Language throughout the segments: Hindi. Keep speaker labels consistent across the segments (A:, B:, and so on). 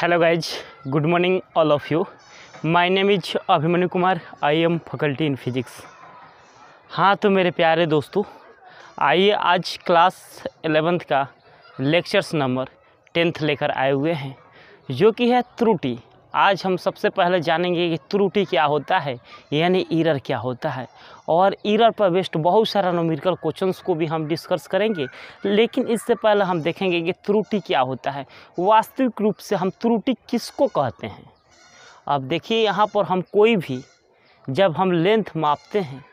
A: hello guys good morning all of you my name is Abhimanyu Kumar I am faculty in physics हाँ तो मेरे प्यारे दोस्तों आइए आज क्लास एलेवेंथ का लेक्चर्स नंबर टेंथ लेकर आए हुए हैं जो कि है त्रुटि आज हम सबसे पहले जानेंगे कि त्रुटि क्या होता है यानी ईरर क्या होता है और ईरर पर बेस्ट बहुत सारा नोमिकल क्वेश्चंस को भी हम डिस्कस करेंगे लेकिन इससे पहले हम देखेंगे कि त्रुटि क्या होता है वास्तविक रूप से हम त्रुटि किसको कहते हैं अब देखिए यहाँ पर हम कोई भी जब हम लेंथ मापते हैं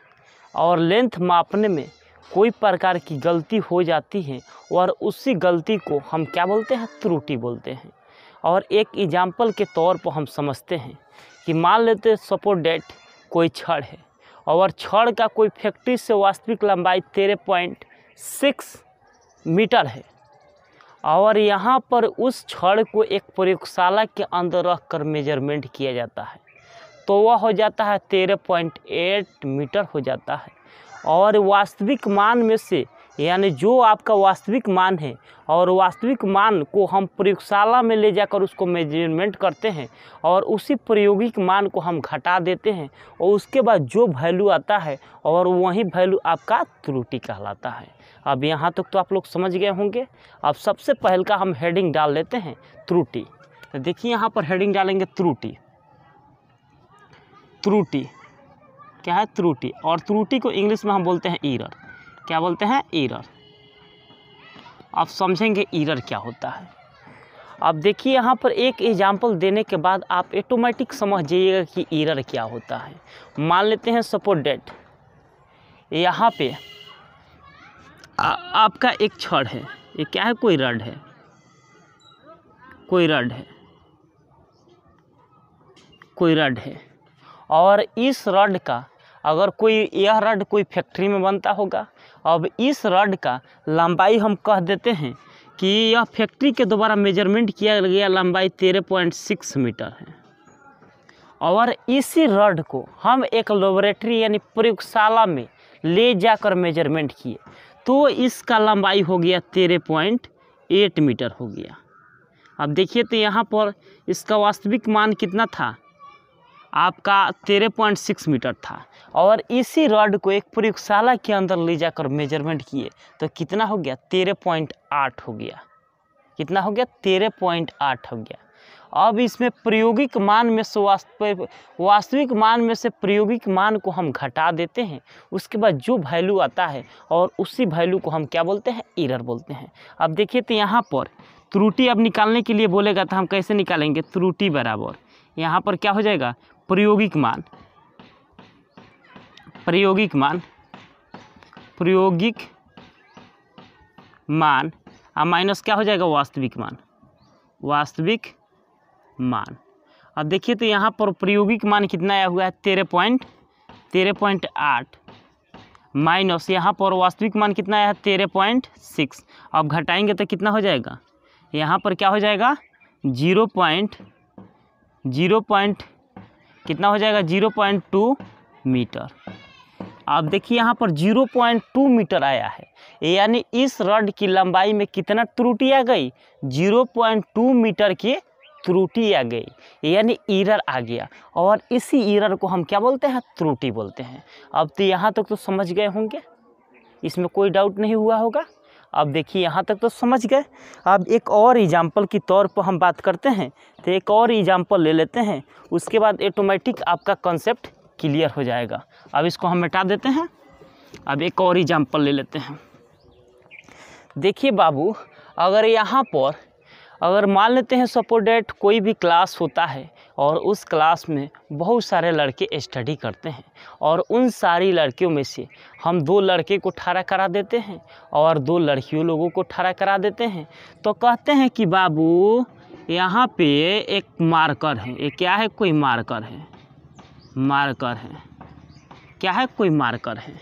A: और लेंथ मापने में कोई प्रकार की गलती हो जाती है और उसी गलती को हम क्या बोलते हैं त्रुटि बोलते हैं और एक एग्जाम्पल के तौर पर हम समझते हैं कि मान लेते सपोज डेट कोई छड़ है और छड़ का कोई फैक्ट्री से वास्तविक लंबाई तेरह पॉइंट सिक्स मीटर है और यहाँ पर उस छड़ को एक प्रयोगशाला के अंदर रख कर मेजरमेंट किया जाता है तो वह हो जाता है तेरह पॉइंट एट मीटर हो जाता है और वास्तविक मान में से यानी जो आपका वास्तविक मान है और वास्तविक मान को हम प्रयोगशाला में ले जाकर उसको मेजरमेंट करते हैं और उसी प्रायोगिक मान को हम घटा देते हैं और उसके बाद जो वैल्यू आता है और वही वैल्यू आपका त्रुटि कहलाता है अब यहाँ तक तो, तो आप लोग समझ गए होंगे अब सबसे पहल का हम हेडिंग डाल लेते हैं त्रुटि तो देखिए यहाँ पर हेडिंग डालेंगे त्रुटि त्रुटि क्या है त्रुटि और त्रुटि को इंग्लिश में हम बोलते हैं ईरर क्या बोलते हैं ईरर आप समझेंगे ईरर क्या होता है अब देखिए यहाँ पर एक एग्जाम्पल देने के बाद आप ऑटोमेटिक समझ जाइएगा कि ईरर क्या होता है मान लेते हैं सपोर्ट डेट यहाँ पे आ, आपका एक छड़ है ये क्या है कोई रड है कोई रड है कोई रड है और इस रड का अगर कोई यह रड कोई फैक्ट्री में बनता होगा अब इस रड का लंबाई हम कह देते हैं कि यह फैक्ट्री के द्वारा मेजरमेंट किया गया लंबाई तेरह पॉइंट सिक्स मीटर है और इसी रड को हम एक लेबोरेटरी यानी प्रयोगशाला में ले जाकर मेजरमेंट किए तो इसका लंबाई हो गया तेरह पॉइंट एट मीटर हो गया अब देखिए तो यहाँ पर इसका वास्तविक मान कितना था आपका तेरह पॉइंट सिक्स मीटर था और इसी रॉड को एक प्रयोगशाला के अंदर ले जाकर मेजरमेंट किए तो कितना हो गया तेरह पॉइंट आठ हो गया कितना हो गया तेरह पॉइंट आठ हो गया अब इसमें प्रायोगिक मान में से वास्तविक मान में से प्रायोगिक मान को हम घटा देते हैं उसके बाद जो वैल्यू आता है और उसी वैल्यू को हम क्या बोलते हैं एरर बोलते हैं अब देखिए तो यहाँ पर त्रुटि अब निकालने के लिए बोलेगा तो हम कैसे निकालेंगे त्रुटि बराबर यहाँ पर क्या हो जाएगा प्रायोगिक मान प्रायोगिक मान प्रायोगिक मान और माइनस क्या हो जाएगा वास्तविक मान वास्तविक मान अब देखिए तो यहाँ पर प्रायोगिक मान कितना आया हुआ है तेरह पॉइंट तेरह पॉइंट आठ माइनस यहाँ पर वास्तविक मान कितना आया है तेरह पॉइंट सिक्स अब घटाएंगे तो कितना हो जाएगा यहाँ पर क्या हो जाएगा जीरो पॉइंट जीरो पॉइंट कितना हो जाएगा जीरो पॉइंट टू मीटर आप देखिए यहाँ पर जीरो पॉइंट टू मीटर आया है यानी इस रड की लंबाई में कितना त्रुटि आ गई जीरो पॉइंट टू मीटर की त्रुटि आ गई यानी ईरर आ गया और इसी ईरर को हम क्या बोलते हैं त्रुटि बोलते हैं अब तो यहाँ तक तो समझ गए होंगे इसमें कोई डाउट नहीं हुआ होगा अब देखिए यहाँ तक तो समझ गए अब एक और एग्जाम्पल की तौर पर हम बात करते हैं तो एक और एग्जाम्पल ले लेते हैं उसके बाद ऑटोमेटिक आपका कॉन्सेप्ट क्लियर हो जाएगा अब इसको हम मिटा देते हैं अब एक और एग्जाम्पल ले लेते हैं देखिए बाबू अगर यहाँ पर अगर मान लेते हैं सपोर्ट डेट कोई भी क्लास होता है और उस क्लास में बहुत सारे लड़के स्टडी करते हैं और उन सारी लड़कियों में से हम दो लड़के को ठहरा करा देते हैं और दो लड़कियों लोगों को ठहरा करा देते हैं तो कहते हैं कि बाबू यहाँ पे एक मार्कर है ये क्या है कोई मार्कर है मार्कर है क्या है कोई मार्कर है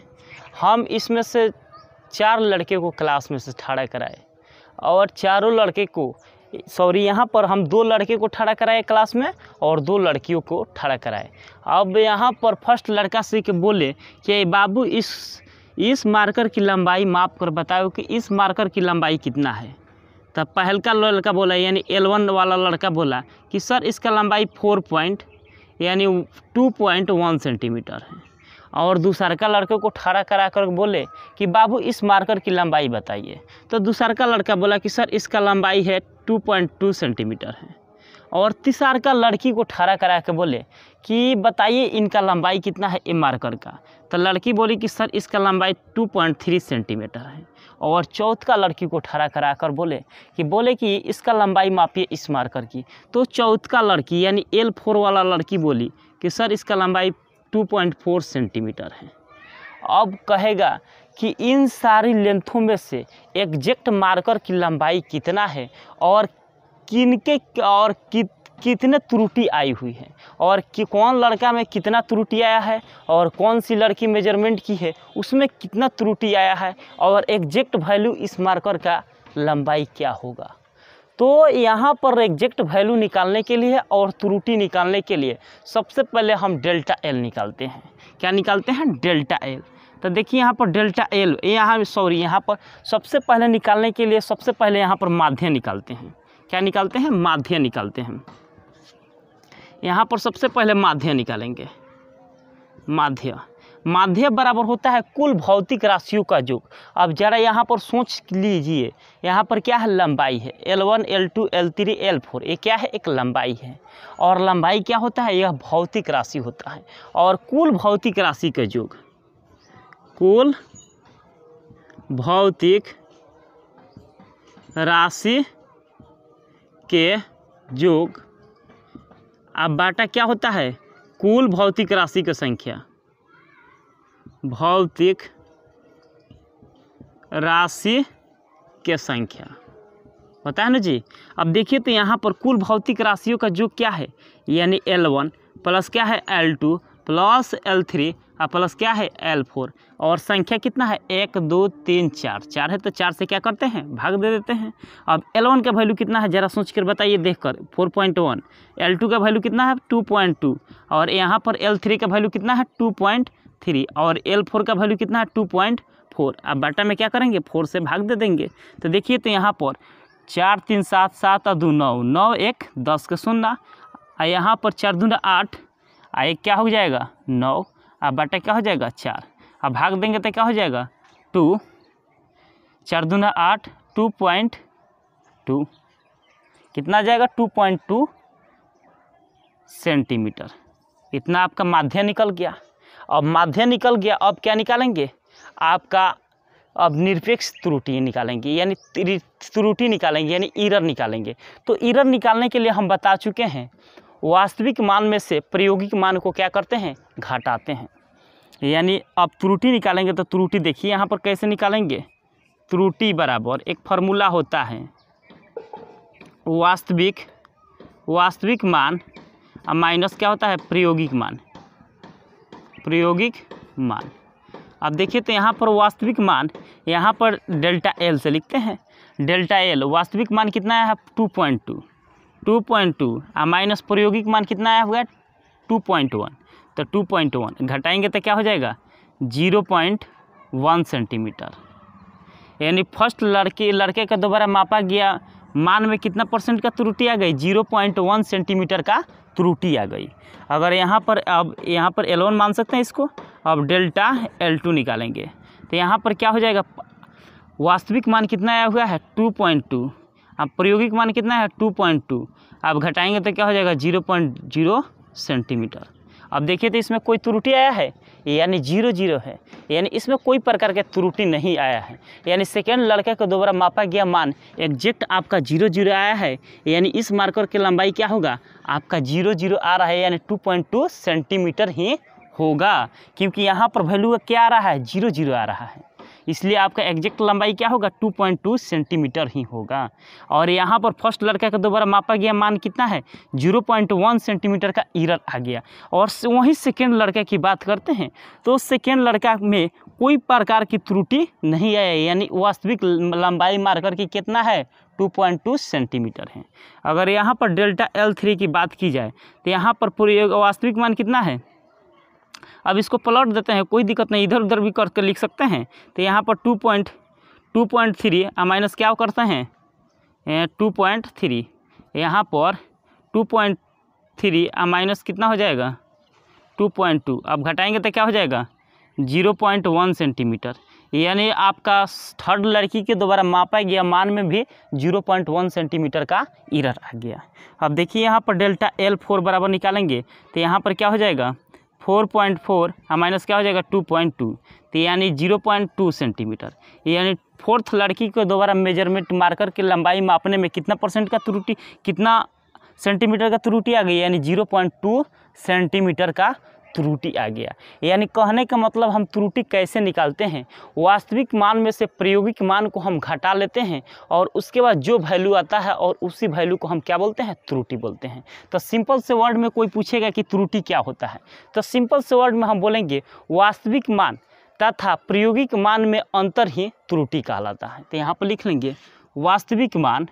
A: हम इसमें से चार लड़के को क्लास में से ठहरा कराए और चारों लड़के को सॉरी यहाँ पर हम दो लड़के को ठड़ा कराए क्लास में और दो लड़कियों को ठड़ा कराए अब यहाँ पर फर्स्ट लड़का सीख के बोले कि बाबू इस इस मार्कर की लंबाई माप कर बताओ कि इस मार्कर की लंबाई कितना है तब पहल का लड़का बोला यानी एलवन वाला लड़का बोला कि सर इसका लंबाई फोर पॉइंट यानी टू पॉइंट वन सेंटीमीटर है और दूसरका लड़के को ठड़ा करा कर बोले कि बाबू इस मार्कर की लंबाई बताइए तो दूसरका लड़का बोला कि सर इसका लंबाई है 2.2 सेंटीमीटर है और तीसरका लड़की को ठड़ा करा के बोले कि बताइए इनका लंबाई कितना है ए मार्कर का तो लड़की बोली कि सर इसका लंबाई 2.3 सेंटीमीटर है और चौथ का लड़की को ठड़ा करा कर बोले कि बोले कि इसका लंबाई मापिए इस मार्कर की तो चौथ का लड़की यानी एल फोर वाला लड़की बोली कि सर इसका लंबाई 2.4 सेंटीमीटर है अब कहेगा कि इन सारी लेंथों में से एग्जैक्ट मार्कर की लंबाई कितना है और किनके और कित कितने त्रुटि आई हुई है और कि कौन लड़का में कितना त्रुटि आया है और कौन सी लड़की मेजरमेंट की है उसमें कितना त्रुटि आया है और एग्जैक्ट वैल्यू इस मार्कर का लंबाई क्या होगा तो यहाँ पर एग्जैक्ट वैल्यू निकालने के लिए और त्रुटि निकालने के लिए सबसे पहले हम डेल्टा एल निकालते हैं क्या निकालते हैं डेल्टा एल तो देखिए यहाँ पर डेल्टा एल यहाँ सॉरी यहाँ पर सबसे पहले निकालने के लिए सबसे पहले यहाँ पर माध्य निकालते हैं क्या निकालते हैं माध्य निकालते हैं यहाँ पर सबसे पहले माध्य निकालेंगे माध्य माध्य बराबर होता है कुल भौतिक राशियों का योग अब जरा यहाँ पर सोच लीजिए यहाँ पर क्या है लंबाई है L one L two L three L four ये क्या है एक लंबाई है और लंबाई क्या होता है यह भौतिक राशि होता है और कुल भौतिक राशि का योग कुल भौतिक राशि के योग अब बाटा क्या होता है कुल भौतिक राशि की संख्या भौतिक राशि के संख्या होता है ना जी अब देखिए तो यहाँ पर कुल भौतिक राशियों का जो क्या है यानी एल वन प्लस क्या है L two plus L three और प्लस क्या है एल फोर और संख्या कितना है एक दो तीन चार चार है तो चार से क्या करते हैं भाग दे देते हैं अब एल वन का वैल्यू कितना है ज़रा सोच कर बताइए देख कर four point one L two का वैल्यू कितना है टू पॉइंट टू और यहाँ पर एल थ्री का वैल्यू कितना है टू पॉइंट थ्री और एल फोर का वैल्यू कितना है टू पॉइंट फोर अब बाटा में क्या करेंगे फोर से भाग दे देंगे तो देखिए तो यहाँ पर चार तीन सात सात और दो नौ नौ एक दस के शून्य और यहाँ पर चार दूना आठ आ एक क्या हो जाएगा नौ और बाटा क्या हो जाएगा चार और भाग देंगे तो क्या हो जाएगा टू चार दूना आठ टू पॉइंट टू कितना जाएगा टू पॉइंट टू सेंटीमीटर इतना आपका माध्य निकल गया अब माध्य निकल गया अब क्या निकालेंगे आपका अब निरपेक्ष त्रुटि निकालेंगे यानी त्रुटि निकालेंगे यानी इरर निकालेंगे तो इरर निकालने के लिए हम बता चुके हैं वास्तविक मान में से प्रायोगिक मान को क्या करते हैं घटाते हैं यानी अब त्रुटि निकालेंगे तो त्रुटि देखिए यहाँ पर कैसे निकालेंगे त्रुटि बराबर एक फार्मूला होता है वास्तविक वास्तविक मान माइनस क्या होता है प्रायोगिक मान प्रायोगिक मान अब देखिए तो यहाँ पर वास्तविक मान यहाँ पर डेल्टा एल से लिखते हैं डेल्टा एल वास्तविक मान कितना आया है two point two two point two और माइनस प्रायोगिक मान कितना आया हुआ टू पॉइंट वन तो टू पॉइंट वन घटाएंगे तो क्या हो जाएगा जीरो पॉइंट वन सेंटीमीटर यानी फर्स्ट लड़के लड़के का दोबारा मापा गया मान में कितना परसेंट का त्रुटि आ गई जीरो पॉइंट वन सेंटीमीटर का त्रुटि आ गई अगर यहाँ पर अब यहाँ पर एलोन मान सकते हैं इसको अब डेल्टा एल टू निकालेंगे तो यहाँ पर क्या हो जाएगा वास्तविक मान कितना आया हुआ है टू पॉइंट टू अब प्रायोगिक मान कितना है टू पॉइंट टू अब घटाएंगे तो क्या हो जाएगा जीरो पॉइंट जीरो सेंटीमीटर अब देखिए तो इसमें कोई त्रुटि आया है यानी जीरो जीरो है यानी इसमें कोई प्रकार का त्रुटि नहीं आया है यानी सेकेंड लड़के को दोबारा मापा गया मान एग्जैक्ट आपका जीरो जीरो आया है यानी इस मार्कर की लंबाई क्या होगा आपका जीरो जीरो आ रहा है यानी टू पॉइंट टू सेंटीमीटर ही होगा क्योंकि यहाँ पर वैल्यू क्या आ रहा है जीरो जीरो आ रहा है इसलिए आपका एग्जैक्ट लंबाई क्या होगा 2.2 सेंटीमीटर ही होगा और यहाँ पर फर्स्ट लड़का का दोबारा मापा गया मान कितना है 0.1 सेंटीमीटर का इरर आ गया और वहीं सेकेंड लड़का की बात करते हैं तो सेकेंड लड़का में कोई प्रकार की त्रुटि नहीं आई यानी वास्तविक लंबाई मारकर की कितना है 2.2 सेंटीमीटर है अगर यहाँ पर डेल्टा एल थ्री की बात की जाए तो यहाँ पर पूरी वास्तविक मान कितना है अब इसको प्लॉट देते हैं कोई दिक्कत नहीं इधर उधर भी करके लिख सकते हैं तो यहाँ पर two point two point three minus क्या करते हैं टू पॉइंट थ्री यहाँ पर टू पॉइंट थ्री माइनस कितना हो जाएगा टू पॉइंट टू अब घटाएंगे तो क्या हो जाएगा जीरो पॉइंट वन सेंटीमीटर यानी आपका थर्ड लड़की के द्वारा मापा गया मान में भी जीरो पॉइंट वन सेंटीमीटर का इरर आ गया अब देखिए यहाँ पर डेल्टा एल फोर बराबर निकालेंगे तो यहाँ पर क्या हो जाएगा फोर पॉइंट फोर और हाँ, माइनस क्या हो जाएगा टू पॉइंट टू तो यानी जीरो पॉइंट टू सेंटीमीटर यानी फोर्थ लड़की को दोबारा मेजरमेंट मार्कर के लंबाई मापने में कितना परसेंट का त्रुटि कितना सेंटीमीटर का त्रुटि आ गई यानी जीरो पॉइंट टू सेंटीमीटर का त्रुटि आ गया यानी कहने का मतलब हम त्रुटि कैसे निकालते हैं वास्तविक मान में से प्रायोगिक मान को हम घटा लेते हैं और उसके बाद जो वैल्यू आता है और उसी वैल्यू को हम क्या बोलते हैं त्रुटि बोलते हैं तो सिंपल से वर्ड में कोई पूछेगा कि त्रुटि क्या होता है तो सिंपल से वर्ड में हम बोलेंगे वास्तविक मान तथा प्रायोगिक मान में अंतर ही त्रुटि कहलाता है तो यहाँ पर लिख लेंगे वास्तविक मान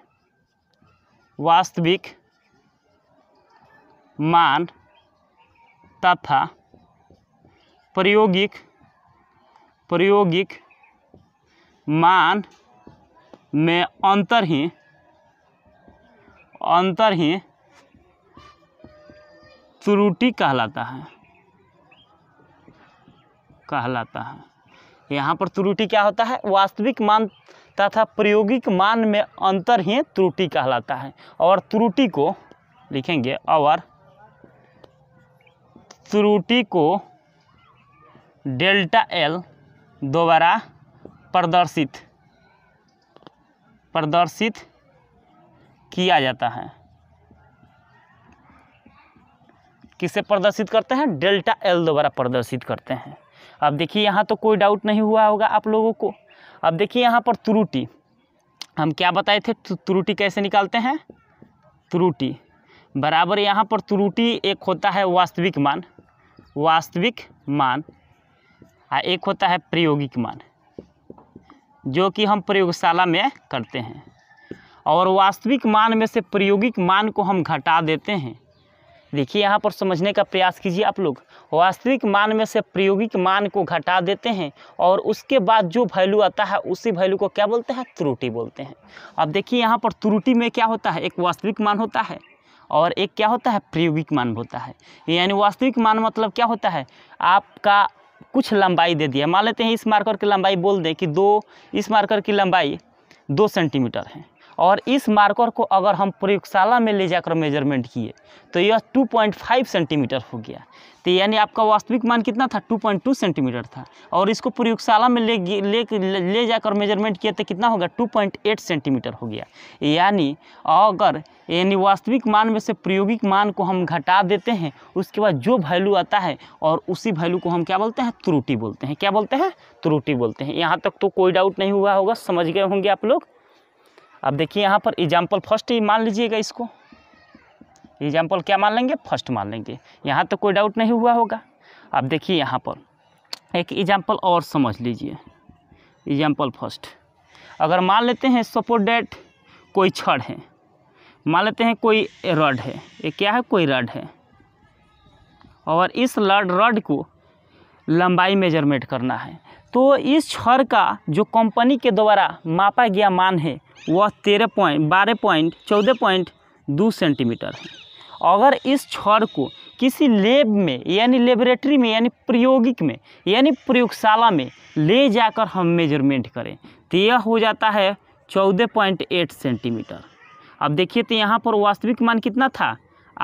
A: वास्तविक मान तथा प्रायोगिक प्रायोगिक मान में अंतर ही अंतर ही त्रुटि कहलाता है कहलाता है यहाँ पर त्रुटि क्या होता है वास्तविक मान तथा प्रायोगिक मान में अंतर ही त्रुटि कहलाता है और त्रुटि को लिखेंगे और त्रुटि को डेल्टा एल द्वारा प्रदर्शित प्रदर्शित किया जाता है किसे प्रदर्शित करते हैं डेल्टा एल द्वारा प्रदर्शित करते हैं अब देखिए यहाँ तो कोई डाउट नहीं हुआ होगा आप लोगों को अब देखिए यहाँ पर त्रुटि हम क्या बताए थे त्रुटि कैसे निकालते हैं त्रुटि बराबर यहाँ पर त्रुटि एक होता है वास्तविक मान वास्तविक मान और हाँ, एक होता है प्रायोगिक मान जो कि हम प्रयोगशाला में करते हैं और वास्तविक मान में से प्रायोगिक मान को हम घटा देते हैं देखिए यहाँ पर समझने का प्रयास कीजिए आप लोग वास्तविक मान में से प्रायोगिक मान को घटा देते हैं और उसके बाद जो वैल्यू आता है उसी वैल्यू को क्या बोलते हैं त्रुटि बोलते हैं अब देखिए यहाँ पर त्रुटि में क्या होता है एक वास्तविक मान होता है और एक क्या होता है प्रायोगिक मान होता है यानी वास्तविक मान मतलब क्या होता है आपका कुछ लंबाई दे दिया मान लेते हैं इस मार्कर की लंबाई बोल दें कि दो इस मार्कर की लंबाई दो सेंटीमीटर है और इस मार्कर को अगर हम प्रयोगशाला में ले जाकर मेजरमेंट किए तो यह 2.5 सेंटीमीटर हो गया तो यानी आपका वास्तविक मान कितना था 2.2 सेंटीमीटर था और इसको प्रयोगशाला में ले ले ले जाकर मेजरमेंट किए तो कितना होगा 2.8 सेंटीमीटर हो गया यानी अगर यानी वास्तविक मान में से प्रायोगिक मान को हम घटा देते हैं उसके बाद जो वैल्यू आता है और उसी वैल्यू को हम क्या बोलते हैं त्रुटि बोलते हैं क्या बोलते हैं त्रुटि बोलते हैं यहाँ तक तो कोई डाउट नहीं हुआ होगा समझ गए होंगे आप लोग अब देखिए यहाँ पर एग्जाम्पल फर्स्ट ही मान लीजिएगा इसको एग्जाम्पल क्या मान लेंगे फर्स्ट मान लेंगे यहाँ तो कोई डाउट नहीं हुआ होगा अब देखिए यहाँ पर एक एग्जाम्पल और समझ लीजिए एग्जाम्पल फर्स्ट अगर मान लेते हैं सपोर्ट डेट कोई छड़ है मान लेते हैं कोई रड है ये क्या है कोई रड है और इस लड रड को लंबाई मेजरमेंट करना है तो इस छड़ का जो कंपनी के द्वारा मापा गया मान है वह तेरह पॉइंट बारह पॉइंट चौदह पॉइंट दो सेंटीमीटर है अगर इस छड़ को किसी लेब में यानी लेबोरेटरी में यानी प्रयोगिक में यानी प्रयोगशाला में ले जाकर हम मेजरमेंट करें तो यह हो जाता है चौदह पॉइंट एट सेंटीमीटर अब देखिए तो यहाँ पर वास्तविक मान कितना था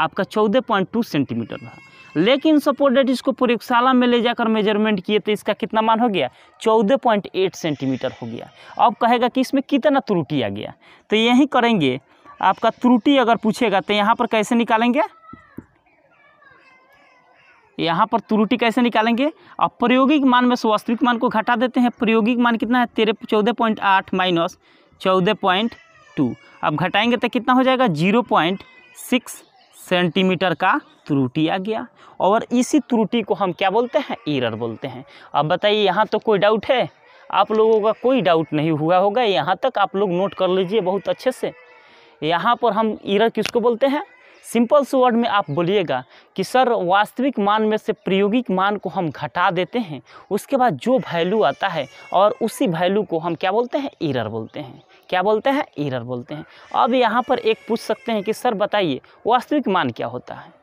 A: आपका चौदह पॉइंट टू सेंटीमीटर था लेकिन सपोर्टेड इसको प्रयोगशाला में ले जाकर मेजरमेंट किए तो इसका कितना मान हो गया चौदह पॉइंट एट सेंटीमीटर हो गया अब कहेगा कि इसमें कितना त्रुटि आ गया तो यही करेंगे आपका त्रुटि अगर पूछेगा तो यहाँ पर कैसे निकालेंगे यहाँ पर त्रुटि कैसे निकालेंगे अब प्रायोगिक मान में से वास्तविक मान को घटा देते हैं प्रायोगिक मान कितना है तेरह चौदह पॉइंट आठ माइनस चौदह पॉइंट टू अब घटाएंगे तो कितना हो जाएगा जीरो पॉइंट सिक्स सेंटीमीटर का त्रुटि आ गया और इसी त्रुटि को हम क्या बोलते हैं ईरर बोलते हैं अब बताइए यहाँ तो कोई डाउट है आप लोगों का कोई डाउट नहीं हुआ होगा यहाँ तक आप लोग नोट कर लीजिए बहुत अच्छे से यहाँ पर हम ईरर किसको बोलते हैं सिंपल से वर्ड में आप बोलिएगा कि सर वास्तविक मान में से प्रायोगिक मान को हम घटा देते हैं उसके बाद जो वैल्यू आता है और उसी वैल्यू को हम क्या बोलते हैं ईरर बोलते हैं क्या बोलते हैं एरर बोलते हैं अब यहाँ पर एक पूछ सकते हैं कि सर बताइए वास्तविक मान क्या होता है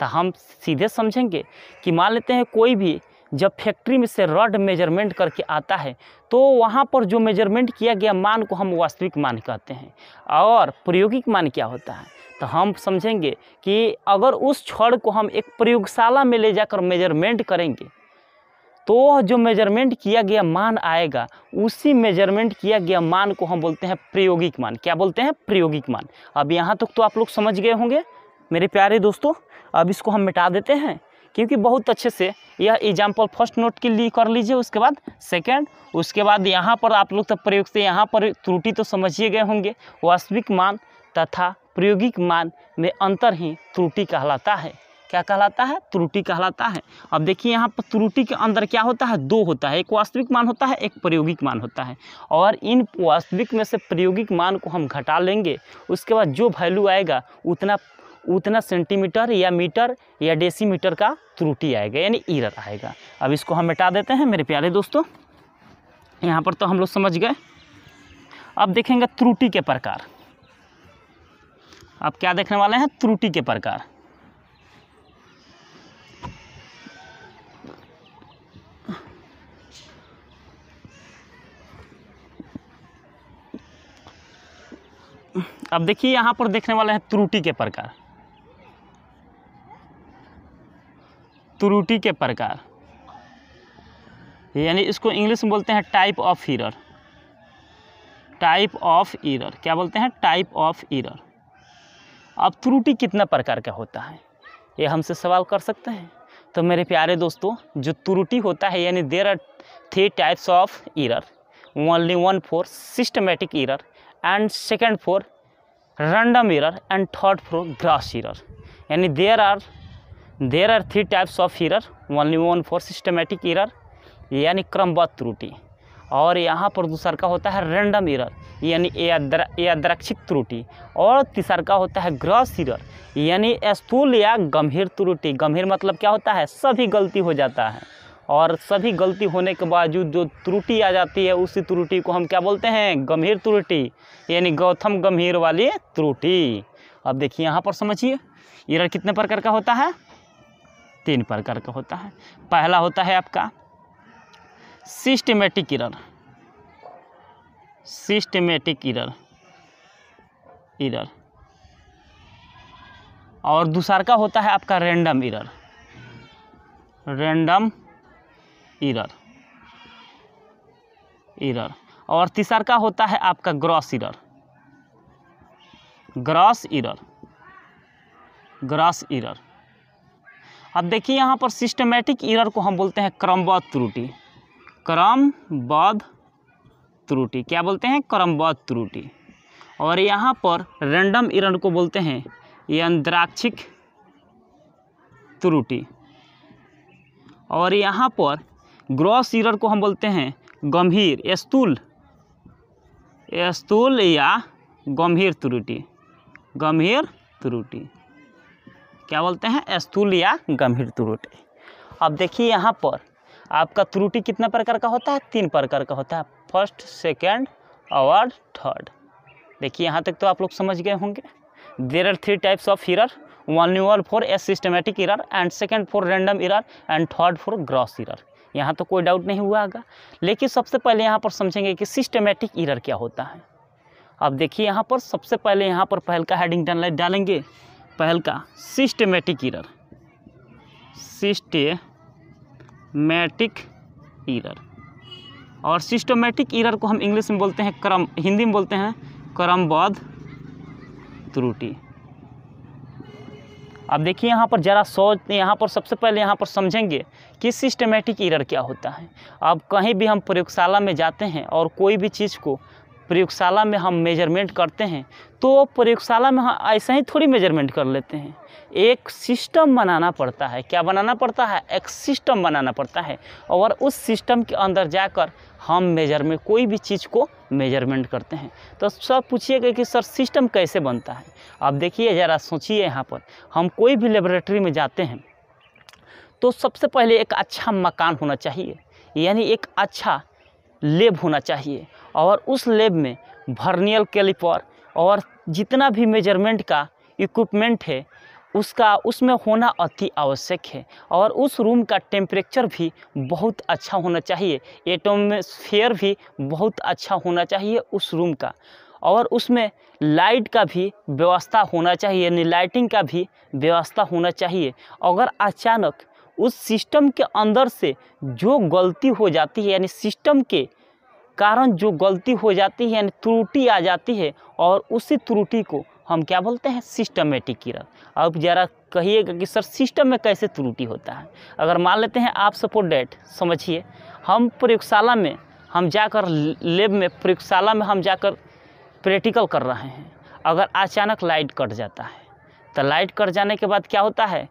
A: तो हम सीधे समझेंगे कि मान लेते हैं कोई भी जब फैक्ट्री में से रॉड मेजरमेंट करके आता है तो वहाँ पर जो मेजरमेंट किया गया मान को हम वास्तविक मान कहते हैं और प्रायोगिक मान क्या होता है तो हम समझेंगे कि अगर उस छड़ को हम एक प्रयोगशाला में ले जाकर मेजरमेंट करेंगे तो जो मेजरमेंट किया गया मान आएगा उसी मेजरमेंट किया गया मान को हम बोलते हैं प्रायोगिक मान क्या बोलते हैं प्रायोगिक मान अब यहाँ तक तो, तो आप लोग समझ गए होंगे मेरे प्यारे दोस्तों अब इसको हम मिटा देते हैं क्योंकि बहुत अच्छे से यह एग्जाम्पल फर्स्ट नोट के लिए कर लीजिए उसके बाद सेकंड उसके बाद यहाँ पर आप लोग तो प्रयोग से यहाँ पर त्रुटि तो समझिए गए होंगे वास्तविक मान तथा प्रायोगिक मान में अंतर ही त्रुटि कहलाता है क्या कहलाता है त्रुटि कहलाता है अब देखिए यहाँ पर त्रुटि के अंदर क्या होता है दो होता है एक वास्तविक मान होता है एक प्रायोगिक मान होता है और इन वास्तविक में से प्रायोगिक मान को हम घटा लेंगे उसके बाद जो वैल्यू आएगा उतना उतना सेंटीमीटर या मीटर या डेसीमीटर का त्रुटि आएगा यानी ईरर आएगा अब इसको हम मिटा देते हैं मेरे प्यारे दोस्तों यहाँ पर तो हम लोग समझ गए अब देखेंगे त्रुटि के प्रकार अब क्या देखने वाले हैं त्रुटि के प्रकार अब देखिए यहाँ पर देखने वाले हैं त्रुटि के प्रकार त्रुटि के प्रकार यानी इसको इंग्लिश में बोलते हैं type of error type of error क्या बोलते हैं टाइप ऑफ ईरर अब त्रुटि कितना प्रकार का होता है ये हमसे सवाल कर सकते हैं तो मेरे प्यारे दोस्तों जो त्रुटि होता है यानी there are three types of error only one for systematic error and second for random error and third for gross error यानी there are there are three types of error only one for systematic error यानी क्रमबद्ध त्रुटि और यहाँ पर दूसर का होता है रैंडम ईरर यानी यादरक्षित त्रुटि और तीसर का होता है ग्रास ईरर यानी स्थूल या गंभीर त्रुटि गंभीर मतलब क्या होता है सभी गलती हो जाता है और सभी गलती होने के बावजूद जो त्रुटि आ जाती है उसी त्रुटि को हम क्या बोलते हैं गंभीर त्रुटि यानी गौतम गंभीर वाली त्रुटि अब देखिए यहाँ पर समझिए इरर कितने प्रकार का होता है तीन प्रकार का होता है पहला होता है आपका systematic error systematic error error और दूसरा का होता है आपका random error random error error और तीसर का होता है आपका gross error gross error gross error अब देखिए यहाँ पर सिस्टमेटिक इरर को हम बोलते हैं क्रमबद्ध त्रुटि क्रमबद्ध त्रुटि क्या बोलते हैं क्रमबद्ध त्रुटि और यहाँ पर रैंडम इरर को बोलते हैं यंत्राक्षिक त्रुटि और यहाँ पर ग्रॉस इरर को हम बोलते हैं गंभीर स्तूल स्तूल या गंभीर त्रुटि गंभीर त्रुटि क्या बोलते हैं स्थूल या गंभीर त्रुटि अब देखिए यहाँ पर आपका त्रुटि कितने प्रकार का होता है तीन प्रकार का होता है फर्स्ट सेकेंड और थर्ड देखिए यहाँ तक तो आप लोग समझ गए होंगे there are three types of error one न्यूअल for a systematic error and second for random error and third for gross error यहाँ तो कोई डाउट नहीं हुआ होगा लेकिन सबसे पहले यहाँ पर समझेंगे कि सिस्टमेटिक ईरर क्या होता है अब देखिए यहाँ पर सबसे पहले यहाँ पर पहल का हेडिंग डाल डालेंगे पहल का सिस्टमेटिक ईरर सिस्टमेटिक ईरर और सिस्टमेटिक ईरर को हम इंग्लिश में बोलते हैं क्रम हिंदी में बोलते हैं क्रमबद्ध त्रुटि अब देखिए यहाँ पर ज़रा सौ यहाँ पर सबसे पहले यहाँ पर समझेंगे कि सिस्टमेटिक इरर क्या होता है अब कहीं भी हम प्रयोगशाला में जाते हैं और कोई भी चीज़ को प्रयोगशाला में हम मेजरमेंट करते हैं तो प्रयोगशाला में हम ऐसा ही थोड़ी मेजरमेंट कर लेते हैं एक सिस्टम बनाना पड़ता है क्या बनाना पड़ता है एक सिस्टम बनाना पड़ता है और उस सिस्टम के अंदर जाकर हम मेजरमेंट कोई भी चीज़ को मेजरमेंट करते हैं तो सब पूछिएगा कि सर सिस्टम कैसे बनता है अब देखिए ज़रा सोचिए यहाँ पर हम कोई भी लेबोरेटरी में जाते हैं तो सबसे पहले एक अच्छा मकान होना चाहिए यानी एक अच्छा लेब होना चाहिए और उस लेब में भर्नियल कैलिपर और जितना भी मेजरमेंट का इक्विपमेंट है उसका उसमें होना अति आवश्यक है और उस रूम का टेम्परेचर भी बहुत अच्छा होना चाहिए एटोमोसफेयर भी बहुत अच्छा होना चाहिए उस रूम का और उसमें लाइट का भी व्यवस्था होना चाहिए यानी लाइटिंग का भी व्यवस्था होना चाहिए अगर अचानक उस सिस्टम के अंदर से जो गलती हो जाती है यानी सिस्टम के कारण जो गलती हो जाती है यानी त्रुटि आ जाती है और उसी त्रुटि को हम क्या बोलते हैं सिस्टमेटिक किरण अब ज़रा कहिएगा कि सर सिस्टम में कैसे त्रुटि होता है अगर मान लेते हैं आप सपोर्ट डेट समझिए हम प्रयोगशाला में हम जाकर लेब में प्रयोगशाला में हम जाकर प्रैक्टिकल कर रहे हैं अगर अचानक लाइट कट जाता है तो लाइट कट जाने के बाद क्या होता है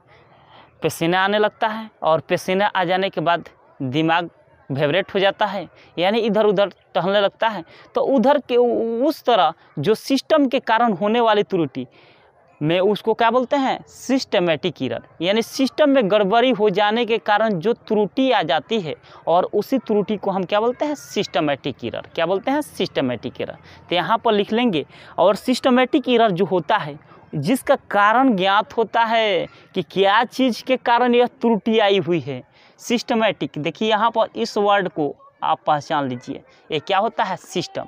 A: पसीना आने लगता है और पसीना आ जाने के बाद दिमाग वेबरेट हो जाता है यानी इधर उधर टहलने लगता है तो उधर के उस तरह जो सिस्टम के कारण होने वाली त्रुटि में उसको क्या बोलते हैं सिस्टमेटिक इरर यानी सिस्टम में गड़बड़ी हो जाने के कारण जो त्रुटि आ जाती है और उसी त्रुटि को हम क्या बोलते हैं सिस्टमेटिक इरर क्या बोलते हैं सिस्टमेटिक इरर तो यहाँ पर लिख लेंगे और सिस्टमेटिक इरर जो होता है जिसका कारण ज्ञात होता है कि क्या चीज़ के कारण यह त्रुटि आई हुई है सिस्टमेटिक देखिए यहाँ पर इस वर्ड को आप पहचान लीजिए ये क्या होता है सिस्टम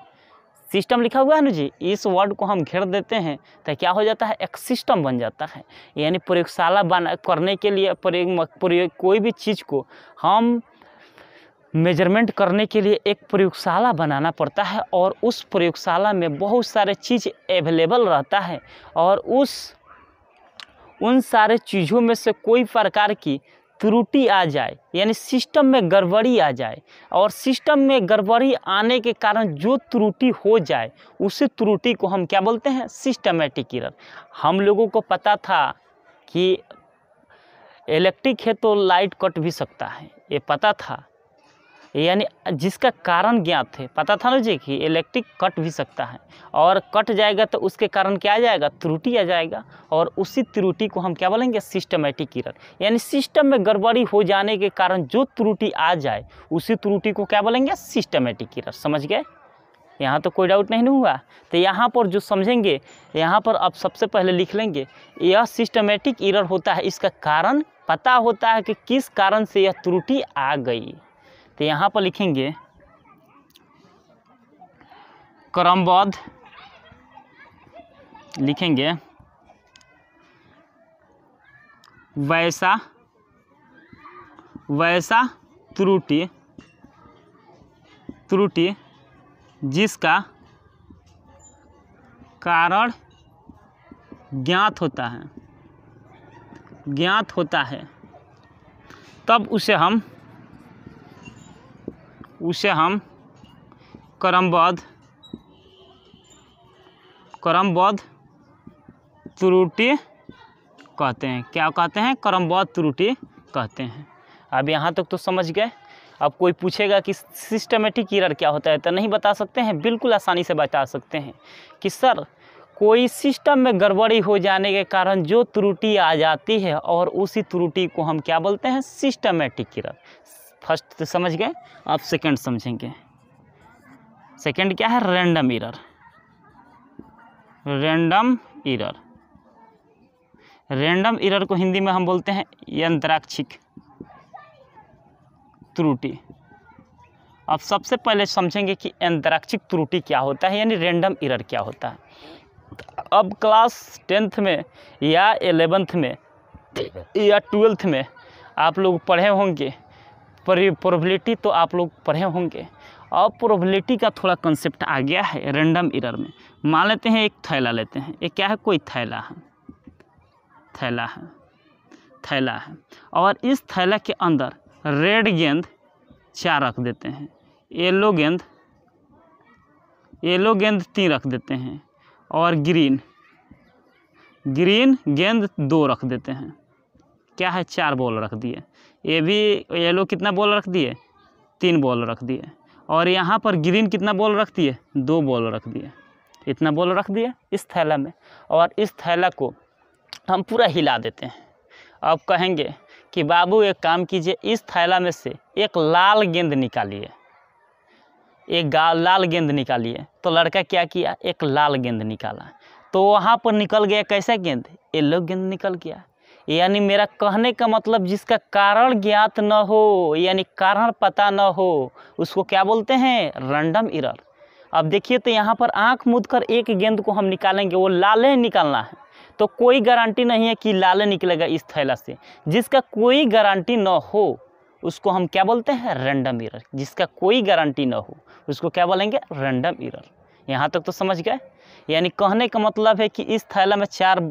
A: सिस्टम लिखा हुआ है ना जी इस वर्ड को हम घेर देते हैं तो क्या हो जाता है एक सिस्टम बन जाता है यानी प्रयोगशाला बना करने के लिए प्रयोग प्रयोग कोई भी चीज़ को हम मेजरमेंट करने के लिए एक प्रयोगशाला बनाना पड़ता है और उस प्रयोगशाला में बहुत सारे चीज़ अवेलेबल रहता है और उस उन सारे चीज़ों में से कोई प्रकार की त्रुटि आ जाए यानी सिस्टम में गड़बड़ी आ जाए और सिस्टम में गड़बड़ी आने के कारण जो त्रुटि हो जाए उसी त्रुटि को हम क्या बोलते हैं सिस्टमेटिक इरर हम लोगों को पता था कि इलेक्ट्रिक है तो लाइट कट भी सकता है ये पता था यानी जिसका कारण ज्ञात है पता था ना जी कि इलेक्ट्रिक कट भी सकता है और कट जाएगा तो उसके कारण क्या आ जाएगा त्रुटि आ जाएगा और उसी त्रुटि को हम क्या बोलेंगे सिस्टमेटिक इरर यानी सिस्टम में गड़बड़ी हो जाने के कारण जो त्रुटि आ जाए उसी त्रुटि को क्या बोलेंगे सिस्टमेटिक किरण समझ गए यहाँ तो कोई डाउट नहीं हुआ तो यहाँ पर जो समझेंगे यहाँ पर आप सबसे पहले लिख लेंगे यह सिस्टमेटिक इरर होता है इसका कारण पता होता है कि किस कारण से यह त्रुटि आ गई तो यहाँ पर लिखेंगे क्रमबद्ध लिखेंगे वैसा वैसा त्रुटि त्रुटि जिसका कारण ज्ञात होता है ज्ञात होता है तब उसे हम उसे हम क्रमबद्ध क्रमबद्ध त्रुटि कहते हैं क्या कहते हैं क्रमबद्ध त्रुटि कहते हैं अब यहाँ तक तो समझ गए अब कोई पूछेगा कि सिस्टमेटिक ईरर क्या होता है तो नहीं बता सकते हैं बिल्कुल आसानी से बता सकते हैं कि सर कोई सिस्टम में गड़बड़ी हो जाने के कारण जो त्रुटि आ जाती है और उसी त्रुटि को हम क्या बोलते हैं सिस्टमेटिक ईरर फर्स्ट तो समझ गए आप सेकंड समझेंगे सेकंड क्या है random error random error random error को हिंदी में हम बोलते हैं यंत्राक्षिक त्रुटि अब सबसे पहले समझेंगे कि यंत्राक्षिक त्रुटि क्या होता है यानी रैंडम एरर क्या होता है अब क्लास टेंथ में या एलेवेंथ में या ट्वेल्थ में आप लोग पढ़े होंगे प्रोबेबिलिटी तो आप लोग पढ़े होंगे अब प्रोबेबिलिटी का थोड़ा कंसेप्ट आ गया है रेंडम इरर में मान लेते हैं एक थैला लेते हैं ये क्या है कोई थैला है थैला है थैला है और इस थैला के अंदर रेड गेंद चार रख देते हैं येलो गेंद येलो गेंद तीन रख देते हैं और ग्रीन ग्रीन गेंद दो रख देते हैं क्या है चार बॉल रख दिए ये भी येलो कितना बॉल रख दिए तीन बॉल रख दिए और यहाँ पर ग्रीन कितना बॉल रख दिए दो बॉल रख दिए इतना बॉल रख दिए इस थैला में और इस थैला को हम पूरा हिला देते हैं अब कहेंगे कि बाबू एक काम कीजिए इस थैला में से एक लाल गेंद निकालिए एक लाल गेंद निकालिए तो लड़का क्या किया एक लाल गेंद निकाला तो वहाँ पर निकल गया कैसा गेंद येलो गेंद निकल गया यानी मेरा कहने का मतलब जिसका कारण ज्ञात न हो यानी कारण पता न हो उसको क्या बोलते हैं रैंडम इरर अब देखिए तो यहाँ पर आंख मूद कर एक गेंद को हम निकालेंगे वो लाले निकालना है तो कोई गारंटी नहीं है कि लाले निकलेगा इस थैला से जिसका कोई गारंटी न हो उसको हम क्या बोलते हैं रैंडम इरर जिसका कोई गारंटी न हो उसको क्या बोलेंगे रैंडम इरर यहाँ तक तो समझ गए यानी कहने का मतलब है कि इस थैला में चार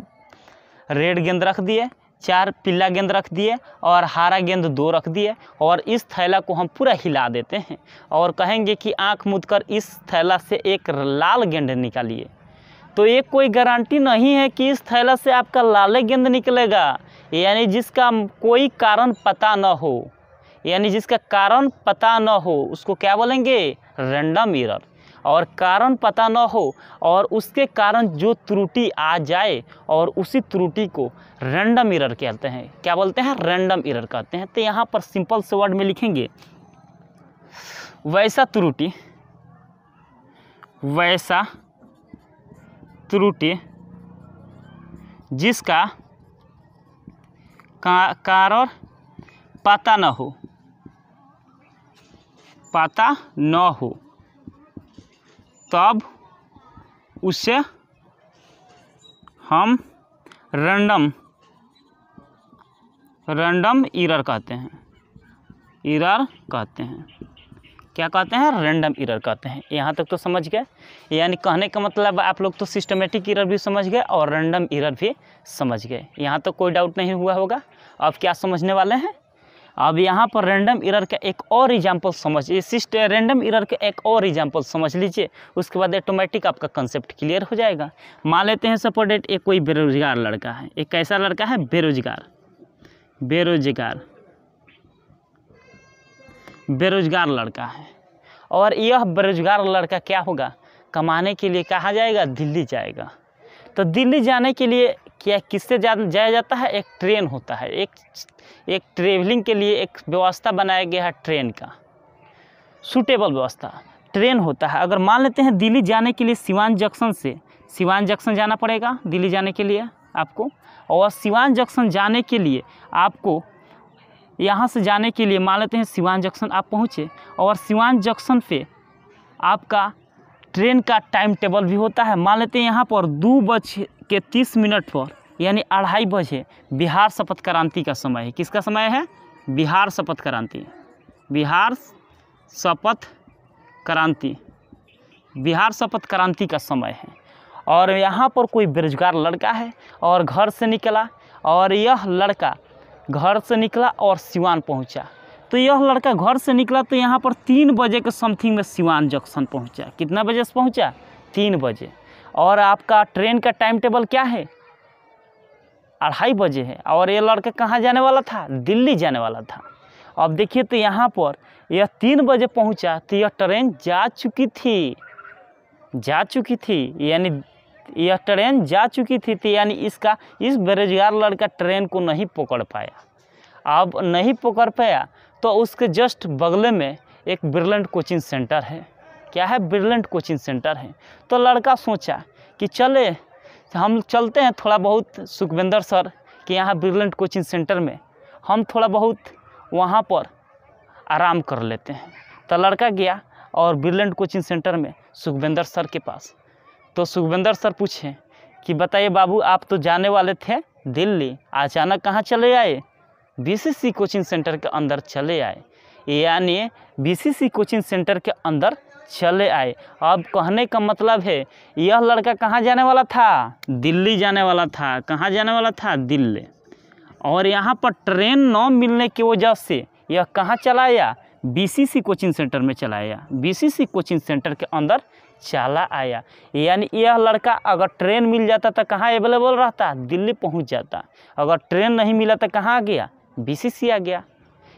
A: रेड गेंद रख दिए चार पीला गेंद रख दिए और हरा गेंद दो रख दिए और इस थैला को हम पूरा हिला देते हैं और कहेंगे कि आंख मुद कर इस थैला से एक लाल गेंद निकालिए तो ये कोई गारंटी नहीं है कि इस थैला से आपका लाल गेंद निकलेगा यानी जिसका कोई कारण पता न हो यानी जिसका कारण पता न हो उसको क्या बोलेंगे रेंडम इरर और कारण पता न हो और उसके कारण जो त्रुटि आ जाए और उसी त्रुटि को रैंडम इरर कहते हैं क्या बोलते हैं रैंडम इरर कहते हैं तो यहाँ पर सिंपल से वर्ड में लिखेंगे वैसा त्रुटि वैसा त्रुटि जिसका का, कारण पता न हो पता न हो तब उससे हम रैंडम रैंडम इरर कहते हैं इरर कहते हैं क्या कहते हैं रैंडम इरर कहते हैं यहाँ तक तो समझ गए यानी कहने का मतलब आप लोग तो सिस्टमेटिक इरर भी समझ गए और रैंडम इरर भी समझ गए यहाँ तक तो कोई डाउट नहीं हुआ होगा अब क्या समझने वाले हैं अब यहाँ पर रैंडम इरर का एक और एग्जाम्पल समझिए सिस्ट रैंडम इरर का एक और एग्जाम्पल समझ लीजिए उसके बाद ऑटोमेटिक आपका कंसेप्ट क्लियर हो जाएगा मान लेते हैं सपोर्टेड एक कोई बेरोजगार लड़का है एक कैसा लड़का है बेरोजगार बेरोजगार बेरोजगार लड़का है और यह बेरोजगार लड़का क्या होगा कमाने के लिए कहाँ जाएगा दिल्ली जाएगा तो दिल्ली जाने के लिए क्या किससे जाया जाता है एक ट्रेन होता है एक एक ट्रेवलिंग के लिए एक व्यवस्था बनाया गया है ट्रेन का सूटेबल व्यवस्था ट्रेन होता है अगर मान लेते हैं दिल्ली जाने के लिए सिवान जंक्शन से सिवान जंक्शन जाना पड़ेगा दिल्ली जाने के लिए आपको और सिवान जंक्शन जाने के लिए आपको यहाँ से जाने के लिए मान लेते हैं सिवान जंक्शन आप पहुँचे और सिवान जंक्शन पे आपका ट्रेन का टाइम टेबल भी होता है मान लेते हैं यहाँ पर दो बज के तीस मिनट पर यानी अढ़ाई बजे बिहार शपथ क्रांति का समय है किसका समय है बिहार शपथ क्रांति बिहार शपथ क्रांति बिहार शपथ क्रांति का समय है और यहाँ पर कोई बेरोजगार लड़का है और घर से निकला और यह लड़का घर से निकला और सिवान पहुँचा तो यह लड़का घर से निकला तो यहाँ पर तीन बजे के समथिंग में सिवान जंक्शन पहुँचा कितना बजे से पहुँचा तीन बजे और आपका ट्रेन का टाइम टेबल क्या है अढ़ाई बजे है और ये लड़का कहाँ जाने वाला था दिल्ली जाने वाला था अब देखिए तो यहाँ पर यह तीन बजे पहुँचा तो यह ट्रेन जा चुकी थी जा चुकी थी यानी यह ट्रेन जा चुकी थी तो यानी इसका इस बेरोजगार लड़का ट्रेन को नहीं पकड़ पाया अब नहीं पकड़ पाया तो उसके जस्ट बगले में एक ब्रिलेंट कोचिंग सेंटर है क्या है ब्रिलेंट कोचिंग सेंटर है तो लड़का सोचा कि चले हम चलते हैं थोड़ा बहुत सुखविंदर सर कि यहाँ ब्रिलेंट कोचिंग सेंटर में हम थोड़ा बहुत वहाँ पर आराम कर लेते हैं तो लड़का गया और ब्रिलेंट कोचिंग सेंटर में सुखविंदर सर के पास तो सुखविंदर सर पूछे कि बताइए बाबू आप तो जाने वाले थे दिल्ली अचानक कहाँ चले आए बीसीसी कोचिंग सेंटर के अंदर चले आए यानी बीसीसी कोचिंग सेंटर के अंदर चले आए अब कहने का मतलब है यह लड़का कहाँ जाने वाला था दिल्ली जाने वाला था कहाँ जाने वाला था दिल्ली और यहाँ पर ट्रेन न मिलने की वजह से यह कहाँ चलाया बीसीसी कोचिंग सेंटर में चलाया बीसीसी कोचिंग सेंटर के अंदर चला आया यानी यह लड़का अगर ट्रेन मिल जाता तो कहाँ अवेलेबल रहता दिल्ली पहुँच जाता अगर ट्रेन नहीं मिला तो कहाँ गया बी आ गया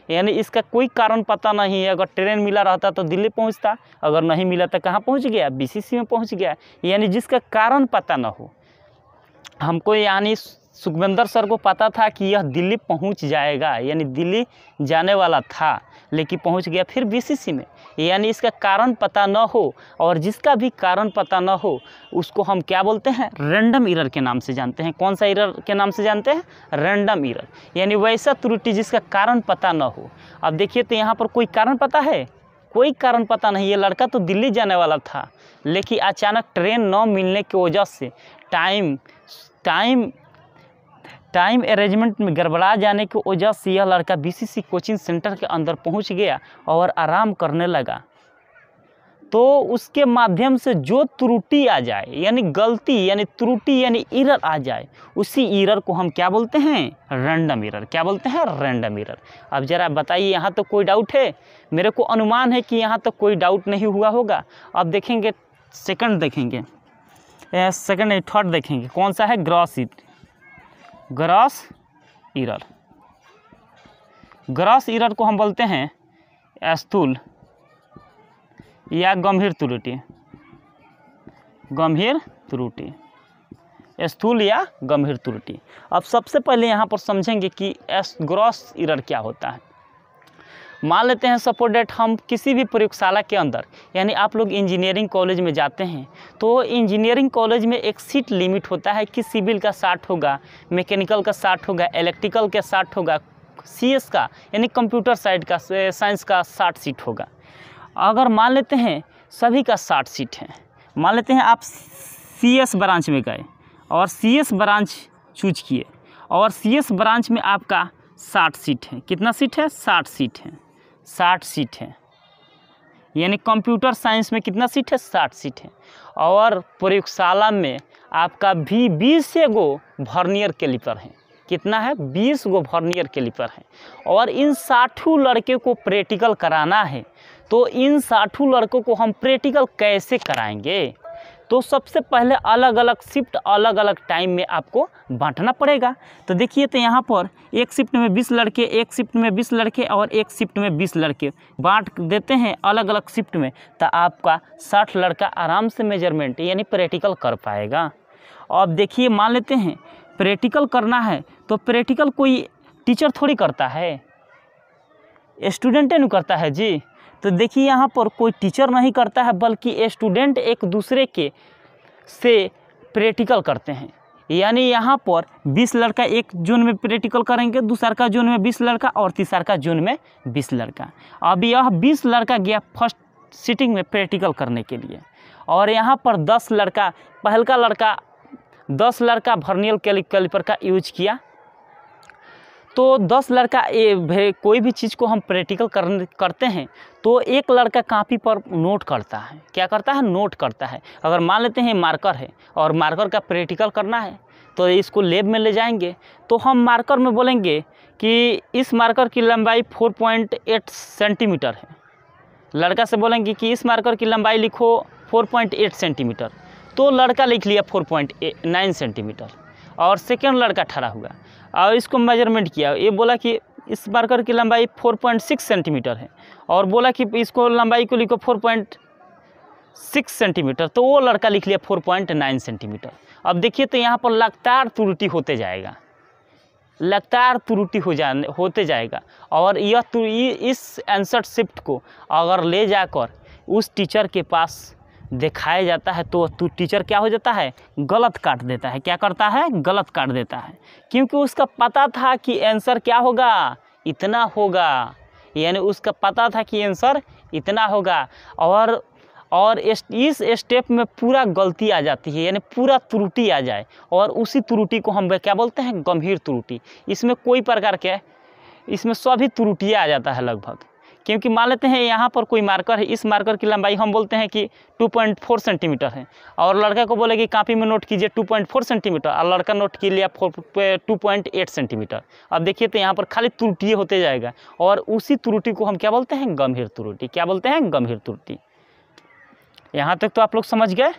A: यानी इसका कोई कारण पता नहीं है अगर ट्रेन मिला रहता तो दिल्ली पहुंचता अगर नहीं मिला तो कहाँ पहुंच गया बीसीसी में पहुंच गया यानी जिसका कारण पता ना हो हमको यानी सुखविंदर सर को पता था कि यह दिल्ली पहुंच जाएगा यानी दिल्ली जाने वाला था लेकिन पहुंच गया फिर बीसीसी में यानी इसका कारण पता न हो और जिसका भी कारण पता न हो उसको हम क्या बोलते हैं रैंडम इरर के नाम से जानते हैं कौन सा इरर के नाम से जानते हैं रैंडम इरर यानी वैसा त्रुटि जिसका कारण पता न हो अब देखिए तो यहाँ पर कोई कारण पता है कोई कारण पता नहीं ये लड़का तो दिल्ली जाने वाला था लेकिन अचानक ट्रेन न मिलने की वजह से टाइम टाइम टाइम अरेंजमेंट में गड़बड़ा जाने की वजह से यह लड़का बीसीसी कोचिंग सेंटर के अंदर पहुंच गया और आराम करने लगा तो उसके माध्यम से जो त्रुटि आ जाए यानी गलती यानी त्रुटि यानी इरर आ जाए उसी इरर को हम क्या बोलते हैं रैंडम इरर क्या बोलते हैं रैंडम इरर अब ज़रा बताइए यहाँ तो कोई डाउट है मेरे को अनुमान है कि यहाँ तो कोई डाउट नहीं हुआ होगा अब देखेंगे सेकंड देखेंगे सेकंड थर्ड देखेंगे कौन सा है gross it gross error gross error को हम बोलते हैं स्थूल या गंभीर त्रुटि गंभीर त्रुटि स्थूल या गंभीर त्रुटि अब सबसे पहले यहाँ पर समझेंगे कि ग्रॉस इरर क्या होता है मान लेते हैं डेट हम किसी भी प्रयोगशाला के अंदर यानी आप लोग इंजीनियरिंग कॉलेज में जाते हैं तो इंजीनियरिंग कॉलेज में एक सीट लिमिट होता है कि सिविल का साठ होगा मैकेनिकल का साठ होगा इलेक्ट्रिकल का साठ होगा सी का यानी कंप्यूटर साइड का साइंस का साठ सीट होगा अगर मान लेते हैं सभी का साठ सीट है मान लेते हैं आप सी ब्रांच में गए और सी ब्रांच चूज किए और सी ब्रांच में आपका साठ सीट है कितना सीट है साठ सीट है साठ सीट हैं यानी कंप्यूटर साइंस में कितना सीट है साठ सीट है और प्रयोगशाला में आपका भी बीस गो भर्नियर कैलिपर है कितना है बीस गो भर्नियर कैलिपर है और इन साठों लड़के को प्रैक्टिकल कराना है तो इन साठों लड़कों को हम प्रैक्टिकल कैसे कराएंगे तो सबसे पहले अलग अलग शिफ्ट अलग अलग टाइम में आपको बांटना पड़ेगा तो देखिए तो यहाँ पर एक शिफ्ट में बीस लड़के एक शिफ्ट में बीस लड़के और एक शिफ्ट में बीस लड़के बांट देते हैं अलग अलग शिफ्ट में तो आपका साठ लड़का आराम से मेजरमेंट यानी प्रैक्टिकल कर पाएगा अब देखिए मान लेते हैं प्रैक्टिकल करना है तो प्रैक्टिकल कोई टीचर थोड़ी करता है स्टूडेंटे न करता है जी तो देखिए यहाँ पर कोई टीचर नहीं करता है बल्कि स्टूडेंट एक दूसरे के से प्रैक्टिकल करते हैं यानी यहाँ पर 20 लड़का एक जोन में प्रैक्टिकल करेंगे दूसरा का जोन में 20 लड़का और तीसरा का जोन में 20 लड़का अब यह 20 लड़का गया फर्स्ट सिटिंग में प्रैक्टिकल करने के लिए और यहाँ पर 10 लड़का पहल का लड़का 10 लड़का भर्नियल कैलिपर का यूज किया तो दस लड़का ए, कोई भी चीज़ को हम प्रैक्टिकल करते हैं तो एक लड़का कापी पर नोट करता है क्या करता है नोट करता है अगर मान लेते हैं मार्कर है और मार्कर का प्रैक्टिकल करना है तो इसको लेब में ले जाएंगे तो हम मार्कर में बोलेंगे कि इस मार्कर की लंबाई 4.8 सेंटीमीटर है लड़का से बोलेंगे कि इस मार्कर की लंबाई लिखो 4.8 सेंटीमीटर तो लड़का लिख लिया 4.9 सेंटीमीटर और सेकेंड लड़का ठहरा हुआ और इसको मेजरमेंट किया ये बोला कि इस मार्कर की लंबाई 4.6 सेंटीमीटर है और बोला कि इसको लंबाई को लिखो 4.6 सेंटीमीटर तो वो लड़का लिख लिया 4.9 सेंटीमीटर अब देखिए तो यहाँ पर लगातार त्रुटि होते जाएगा लगातार त्रुटि हो जाने होते जाएगा और यह तो इस आंसर शिफ्ट को अगर ले जाकर उस टीचर के पास दिखाया जाता है तो तू टीचर क्या हो जाता है गलत काट देता है क्या करता है गलत काट देता है क्योंकि उसका पता था कि आंसर क्या होगा इतना होगा यानी उसका पता था कि आंसर इतना होगा और और इस स्टेप में पूरा गलती आ जाती है यानी पूरा त्रुटि आ जाए और उसी त्रुटि को हम क्या बोलते हैं गंभीर त्रुटि इसमें कोई प्रकार के इसमें सभी त्रुटियाँ आ जाता है लगभग क्योंकि मान लेते हैं यहाँ पर कोई मार्कर है इस मार्कर की लंबाई हम बोलते हैं कि 2.4 सेंटीमीटर है और लड़का को बोले कि कापी में नोट कीजिए 2.4 सेंटीमीटर और लड़का नोट के लिया टू पॉइंट एट सेंटीमीटर अब देखिए तो यहाँ पर खाली त्रुटि होते जाएगा और उसी त्रुटि को हम क्या बोलते हैं गंभीर त्रुटि क्या बोलते हैं गंभीर त्रुटि यहाँ तक तो आप लोग समझ गए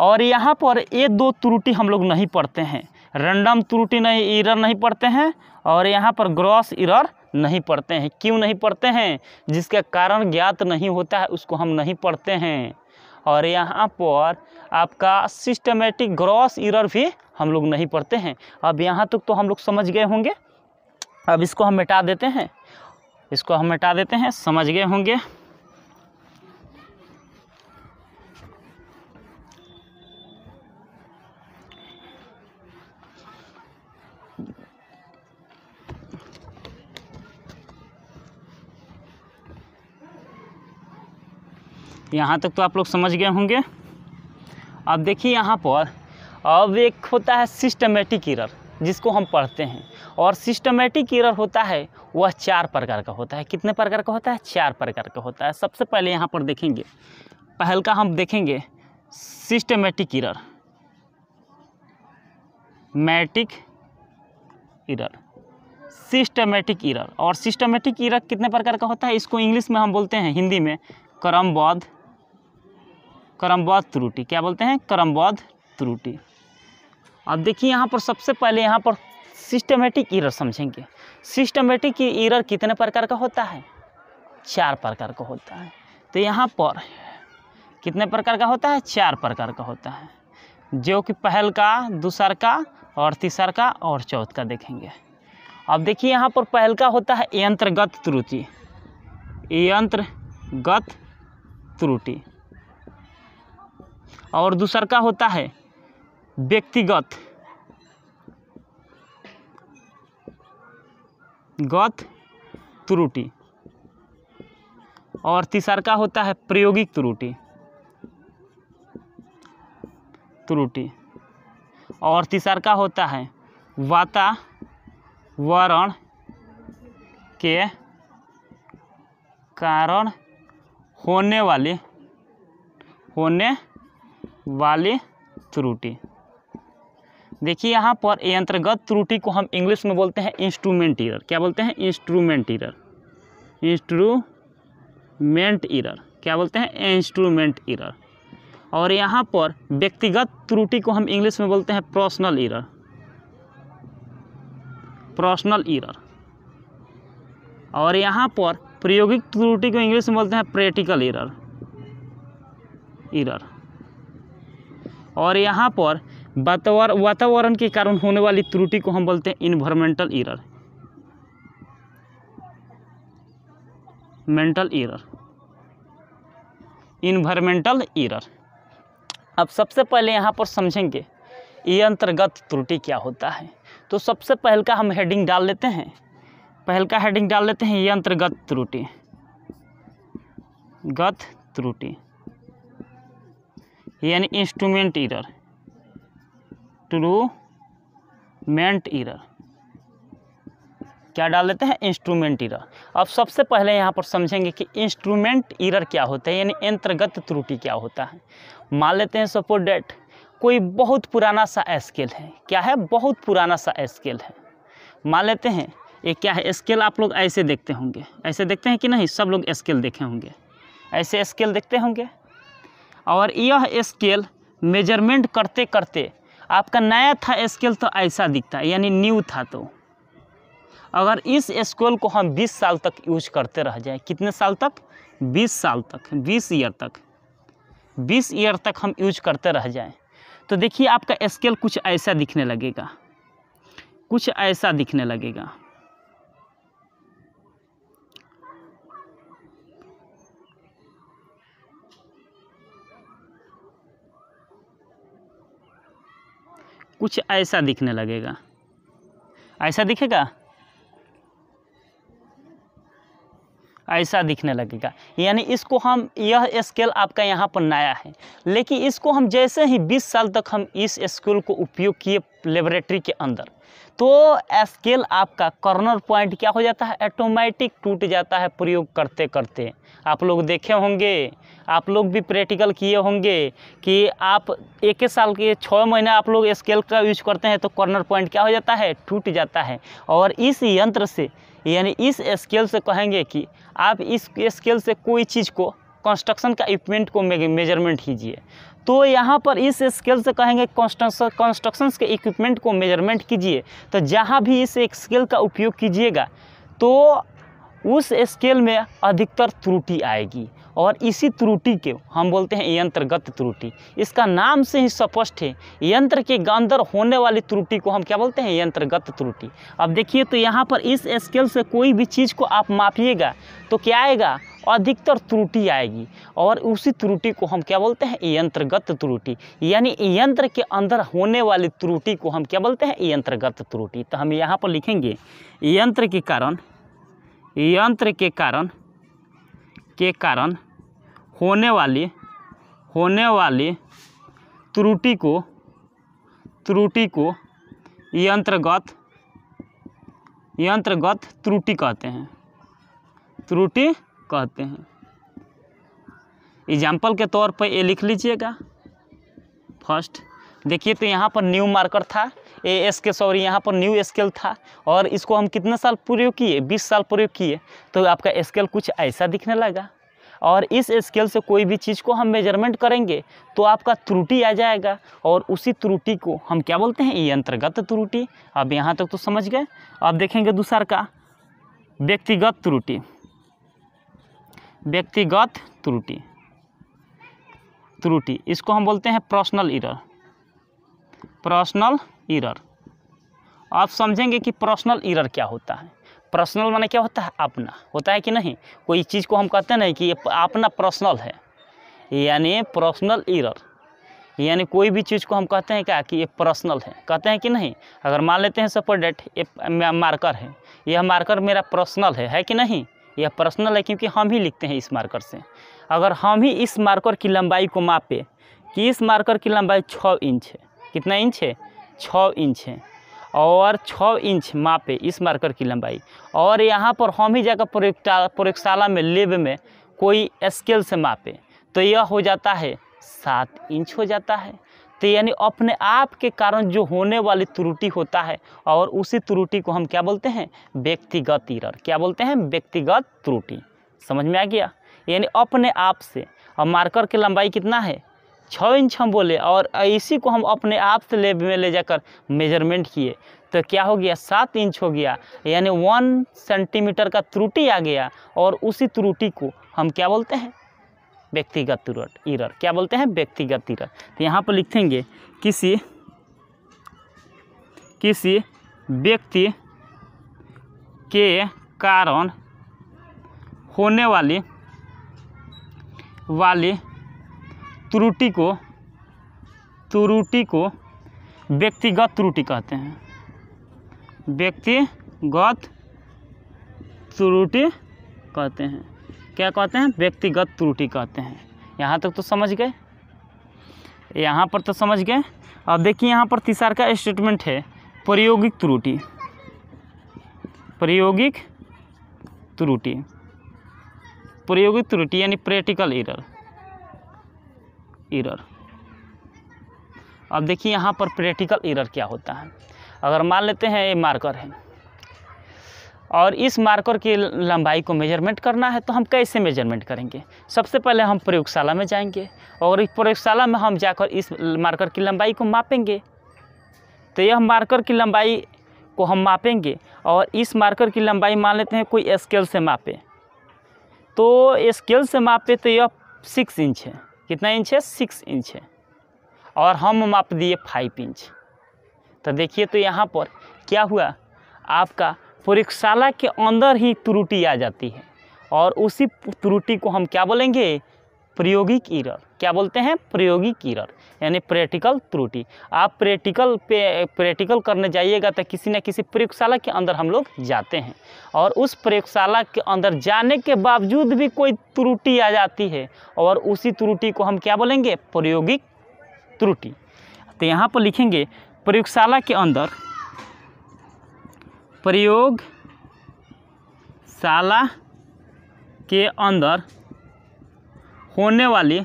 A: और यहाँ पर ये दो त्रुटि हम लोग नहीं पढ़ते हैं रैंडम त्रुटि नहीं इरर नहीं पढ़ते हैं और यहाँ पर ग्रॉस इरर नहीं पढ़ते हैं क्यों नहीं पढ़ते हैं जिसके कारण ज्ञात नहीं होता है उसको हम नहीं पढ़ते हैं और यहाँ पर आपका सिस्टमेटिक ग्रॉस इरर भी हम लोग नहीं पढ़ते हैं अब यहाँ तक तो हम लोग समझ गए होंगे अब इसको हम मिटा देते हैं इसको हम मिटा देते हैं समझ गए होंगे यहाँ तक तो आप लोग समझ गए होंगे अब देखिए यहाँ पर अब एक होता है सिस्टमेटिक इरर जिसको हम पढ़ते हैं और सिस्टमेटिक इरर होता है वह चार प्रकार का होता है कितने प्रकार का होता है चार प्रकार का होता है सबसे पहले यहाँ पर देखेंगे पहल का हम देखेंगे सिस्टमेटिक इरर मैटिक इरर सिस्टमेटिक इरर और सिस्टमेटिक इरर कितने प्रकार का होता है इसको इंग्लिश में हम बोलते हैं हिंदी में क्रमबद्ध क्रमबद्ध त्रुटि क्या बोलते हैं क्रमबद्ध त्रुटि अब देखिए यहाँ पर सबसे पहले यहाँ पर सिस्टमेटिक ईरर समझेंगे सिस्टमेटिक ईरर कितने प्रकार का होता है चार प्रकार का होता है तो यहाँ पर कितने प्रकार का होता है चार प्रकार का होता है जो कि पहल का दूसर का और तीसर का और चौथ का देखेंगे अब देखिए यहाँ पर पहल का होता है यंत्रगत त्रुटि यंत्रगत त्रुटि और दूसर का होता है व्यक्तिगत गत त्रुटि और तीसर का होता है प्रायोगिक त्रुटि त्रुटि और तीसर का होता है वातावरण के कारण होने वाली होने वाली त्रुटि देखिए यहाँ पर यंत्रगत त्रुटि को हम इंग्लिश में बोलते हैं इंस्ट्रूमेंट इरर क्या बोलते हैं इंस्ट्रूमेंट इरर इंस्ट्रूमेंट इरर क्या बोलते हैं इंस्ट्रूमेंट इरर और यहाँ पर व्यक्तिगत त्रुटि को हम इंग्लिश में बोलते हैं पर्सनल इरर पर्सनल इरर और यहाँ पर प्रायोगिक त्रुटि को इंग्लिश में बोलते हैं प्रैक्टिकल इरर इरर और यहाँ पर वातावरण के कारण होने वाली त्रुटि को हम बोलते हैं environmental error mental error environmental error अब सबसे पहले यहाँ पर समझेंगे ये अंतर्गत त्रुटि क्या होता है तो सबसे पहले का हम हेडिंग डाल लेते हैं पहल का हेडिंग डाल लेते हैं यंत्रगत त्रुटि गत त्रुटि यानी इंस्ट्रूमेंट इरर ट्रू मेंट इरर क्या डाल देते हैं इंस्ट्रूमेंट इरर अब सबसे पहले यहाँ पर समझेंगे कि इंस्ट्रूमेंट इरर क्या होता है यानी यंत्रगत त्रुटि क्या होता है मान लेते हैं सपोर्ट डेट कोई बहुत पुराना सा स्केल है क्या है बहुत पुराना सा स्केल है मान लेते हैं ये क्या है स्केल आप लोग ऐसे देखते होंगे ऐसे देखते हैं कि नहीं सब लोग स्केल देखे होंगे ऐसे स्केल देखते होंगे और यह स्केल मेजरमेंट करते करते आपका नया था स्केल तो ऐसा दिखता है यानी न्यू था तो अगर इस स्केल को हम 20 साल तक यूज करते रह जाए कितने साल तक 20 साल तक 20 ईयर तक 20 ईयर तक हम यूज करते रह जाए तो देखिए आपका स्केल कुछ ऐसा दिखने लगेगा कुछ ऐसा दिखने लगेगा कुछ ऐसा दिखने लगेगा ऐसा दिखेगा ऐसा दिखने लगेगा यानी इसको हम यह स्केल आपका यहाँ पर नया है लेकिन इसको हम जैसे ही 20 साल तक हम इस स्केल को उपयोग किए लेबोरेटरी के अंदर तो स्केल आपका कॉर्नर पॉइंट क्या हो जाता है ऑटोमेटिक टूट जाता है प्रयोग करते करते आप लोग देखे होंगे आप लोग भी प्रैक्टिकल किए होंगे कि आप एक ही साल के छः महीने आप लोग स्केल का यूज करते हैं तो कॉर्नर पॉइंट क्या हो जाता है टूट जाता है और इस यंत्र से यानी इस स्केल से कहेंगे कि आप इस स्केल से कोई चीज़ को कंस्ट्रक्शन का इक्विपमेंट को मेजरमेंट कीजिए तो यहाँ पर इस स्केल से कहेंगे कंस्ट्रक्शन के इक्विपमेंट को मेजरमेंट कीजिए तो जहाँ भी इस स्केल का उपयोग कीजिएगा तो उस स्केल में अधिकतर त्रुटि आएगी और इसी त्रुटि के हम बोलते हैं यंत्रगत त्रुटि इसका नाम से ही स्पष्ट है यंत्र के अंदर होने वाली त्रुटि को हम क्या बोलते हैं यंत्रगत त्रुटि अब देखिए तो यहाँ पर इस स्केल से कोई भी चीज़ को आप मापिएगा तो क्या आएगा अधिकतर त्रुटि आएगी और उसी त्रुटि को हम क्या बोलते हैं यंत्रगत त्रुटि यानी यंत्र के अंदर होने वाली त्रुटि को हम क्या बोलते हैं यंत्रगत त्रुटि तो हम यहाँ पर लिखेंगे यंत्र के कारण यंत्र के कारण के कारण होने वाली होने वाली त्रुटि को त्रुटि को यंत्रगत यंत्रगत त्रुटि कहते हैं त्रुटि कहते हैं एग्जाम्पल के तौर पर ये लिख लीजिएगा फर्स्ट देखिए तो यहाँ पर न्यू मार्कर था ए एस के सॉरी यहाँ पर न्यू स्केल था और इसको हम कितने साल प्रयोग किए बीस साल प्रयोग किए तो आपका स्केल कुछ ऐसा दिखने लगा और इस स्केल से कोई भी चीज़ को हम मेजरमेंट करेंगे तो आपका त्रुटि आ जाएगा और उसी त्रुटि को हम क्या बोलते हैं ये अंतर्गत त्रुटि अब यहाँ तक तो समझ गए अब देखेंगे दूसर का व्यक्तिगत त्रुटि व्यक्तिगत त्रुटि त्रुटि इसको हम बोलते हैं पर्सनल इरर पर्सनल इरर आप समझेंगे कि पर्सनल इरर क्या होता है पर्सनल माने क्या होता है अपना होता है कि नहीं कोई चीज़ को हम कहते हैं कि ये अपना पर्सनल है यानी पर्सनल इरर यानी कोई भी चीज़ को हम कहते हैं क्या कि ये पर्सनल है कहते हैं कि नहीं अगर मान लेते हैं सपोर्ट डेट ये मार्कर है यह मार्कर मेरा पर्सनल है है कि नहीं यह पर्सनल है क्योंकि हम ही लिखते हैं इस मार्कर से अगर हम ही इस मार्कर की लंबाई को मापे कि इस मार्कर की लंबाई छः इंच है कितना इंच है छः इंच है और छः इंच मापे इस मार्कर की लंबाई और यहाँ पर हम ही जाकर प्रयोगशाला प्रयोगशाला में लेब में कोई स्केल से मापे तो यह हो जाता है सात इंच हो जाता है तो यानी अपने आप के कारण जो होने वाली त्रुटि होता है और उसी त्रुटि को हम क्या बोलते हैं व्यक्तिगत इरर क्या बोलते हैं व्यक्तिगत त्रुटि समझ में आ गया यानी अपने आप से और मार्कर की लंबाई कितना है छः इंच हम बोले और इसी को हम अपने आप से लेब में ले जाकर मेजरमेंट किए तो क्या हो गया सात इंच हो गया यानी वन सेंटीमीटर का त्रुटि आ गया और उसी त्रुटि को हम क्या बोलते हैं व्यक्तिगत त्रुट इरर क्या बोलते हैं व्यक्तिगत इरर तो यहाँ पर लिखेंगे किसी किसी व्यक्ति के कारण होने वाली वाली त्रुटि को त्रुटि को व्यक्तिगत त्रुटि कहते हैं व्यक्तिगत त्रुटि कहते हैं क्या कहते हैं व्यक्तिगत त्रुटि कहते हैं यहाँ तक तो समझ गए यहाँ पर तो समझ गए अब देखिए यहाँ पर तीसार का स्टेटमेंट है प्रयोगिक त्रुटि प्रयोगिक त्रुटि प्रयोगिक त्रुटि यानी प्रैक्टिकल एरर एरर अब देखिए यहाँ पर प्रैक्टिकल एरर क्या होता है अगर मान लेते हैं ये मार्कर है और इस मार्कर की लंबाई को मेजरमेंट करना है तो हम कैसे मेजरमेंट करेंगे सबसे पहले हम प्रयोगशाला में जाएंगे और इस प्रयोगशाला में हम जाकर इस मार्कर की लंबाई को मापेंगे तो यह मार्कर की लंबाई को हम मापेंगे और इस मार्कर की लंबाई मान लेते हैं कोई स्केल से मापे तो स्केल से मापे तो यह सिक्स इंच है कितना इंच है सिक्स इंच है और हम माप दिए फाइव इंच तो देखिए तो यहाँ पर क्या हुआ आपका प्रयोगशाला के अंदर ही त्रुटि आ जाती है और उसी त्रुटि को हम क्या बोलेंगे प्रयोगिक इरर क्या बोलते हैं प्रयोगिक इरर यानी प्रैक्टिकल त्रुटि आप प्रैक्टिकल पे प्रैक्टिकल करने जाइएगा तो किसी न किसी प्रयोगशाला के अंदर हम लोग जाते हैं और उस प्रयोगशाला के अंदर जाने के बावजूद भी कोई त्रुटि आ जाती है और उसी त्रुटि को हम क्या बोलेंगे प्रयोगिक त्रुटि तो यहाँ पर लिखेंगे प्रयोगशाला के अंदर प्रयोग शाला के अंदर होने वाली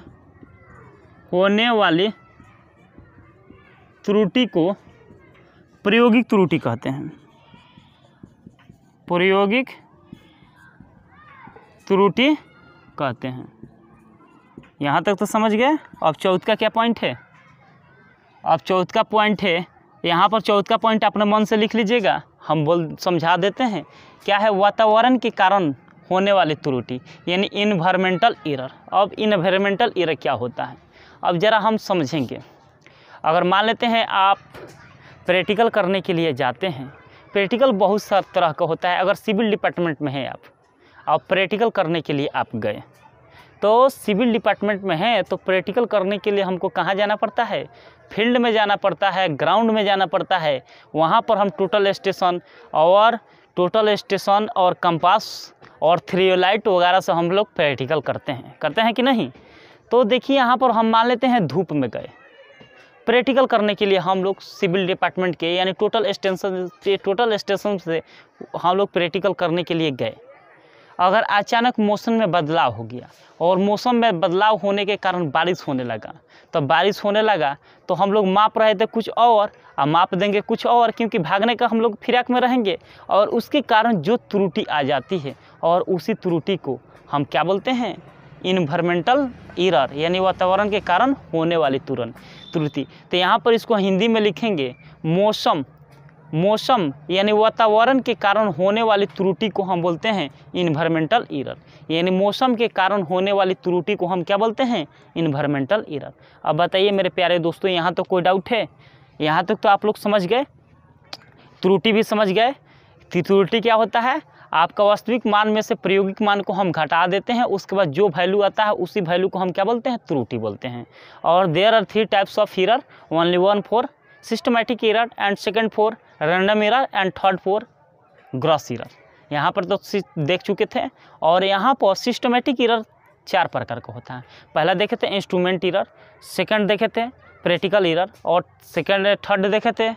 A: होने वाली त्रुटि को प्रायोगिक त्रुटि कहते हैं प्रायोगिक त्रुटि कहते हैं यहाँ तक तो समझ गए अब चौथ का क्या पॉइंट है अब चौथ का पॉइंट है यहाँ पर चौथ का पॉइंट अपने मन से लिख लीजिएगा हम बोल समझा देते हैं क्या है वातावरण के कारण होने वाली त्रुटि यानी इन्वायरमेंटल एरर अब इन्वायरमेंटल एरर क्या होता है अब ज़रा हम समझेंगे अगर मान लेते हैं आप प्रैक्टिकल करने के लिए जाते हैं प्रैक्टिकल बहुत सा तरह का होता है अगर सिविल डिपार्टमेंट में हैं आप आप प्रैक्टिकल करने के लिए आप गए तो सिविल डिपार्टमेंट में है तो प्रैक्टिकल करने के लिए हमको कहाँ जाना पड़ता है फील्ड में जाना पड़ता है ग्राउंड में जाना पड़ता है वहाँ पर हम टोटल स्टेशन और टोटल स्टेशन और कंपास और थ्रियोलाइट वगैरह से हम लोग प्रैक्टिकल करते हैं करते हैं कि नहीं तो देखिए यहाँ पर हम मान लेते हैं धूप में गए प्रैक्टिकल करने के लिए हम लोग सिविल डिपार्टमेंट के यानी टोटल स्टेशन से टोटल स्टेशन से हम लोग प्रैक्टिकल करने के लिए गए अगर अचानक मौसम में बदलाव हो गया और मौसम में बदलाव होने के कारण बारिश होने लगा तो बारिश होने लगा तो हम लोग माप रहे थे कुछ और माप देंगे कुछ और क्योंकि भागने का हम लोग फिराक में रहेंगे और उसके कारण जो त्रुटि आ जाती है और उसी त्रुटि को हम क्या बोलते हैं इन्वायरमेंटल इरर यानी वातावरण के कारण होने वाली तुरंत त्रुटि तो यहाँ पर इसको हिंदी में लिखेंगे मौसम मौसम यानी वातावरण के कारण होने वाली त्रुटि को हम बोलते हैं इन्वायरमेंटल इरर यानी मौसम के कारण होने वाली त्रुटि को हम क्या बोलते हैं इन्वायरमेंटल इरर अब बताइए मेरे प्यारे दोस्तों यहाँ तो कोई डाउट है यहाँ तक तो आप लोग समझ गए त्रुटि भी समझ गए त्रुटि क्या होता है आपका वास्तविक मान में से प्रायोगिक मान को हम घटा देते हैं उसके बाद जो वैल्यू आता है उसी वैल्यू को हम क्या बोलते हैं त्रुटि बोलते हैं और there are three types of error only one for systematic error and second for random error and third for gross error यहाँ पर तो देख चुके थे और यहाँ पर सिस्टमेटिक एरर चार प्रकार का होता है पहला देखे थे इंस्ट्रूमेंट एरर सेकंड देखे थे प्रैक्टिकल एरर और सेकंड थर्ड देखे थे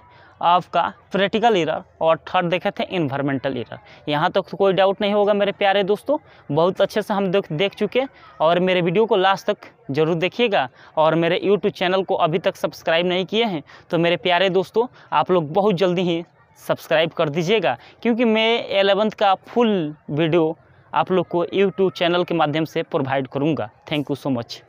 A: आपका प्रैक्टिकल इरर और थर्ड देखे थे इन्वायरमेंटल ईरर यहाँ तक तो कोई डाउट नहीं होगा मेरे प्यारे दोस्तों बहुत अच्छे से हम देख देख चुके और मेरे वीडियो को लास्ट तक जरूर देखिएगा और मेरे यूट्यूब चैनल को अभी तक सब्सक्राइब नहीं किए हैं तो मेरे प्यारे दोस्तों आप लोग बहुत जल्दी ही सब्सक्राइब कर दीजिएगा क्योंकि मैं एलेवंथ का फुल वीडियो आप लोग को यूट्यूब चैनल के माध्यम से प्रोवाइड करूँगा थैंक यू सो मच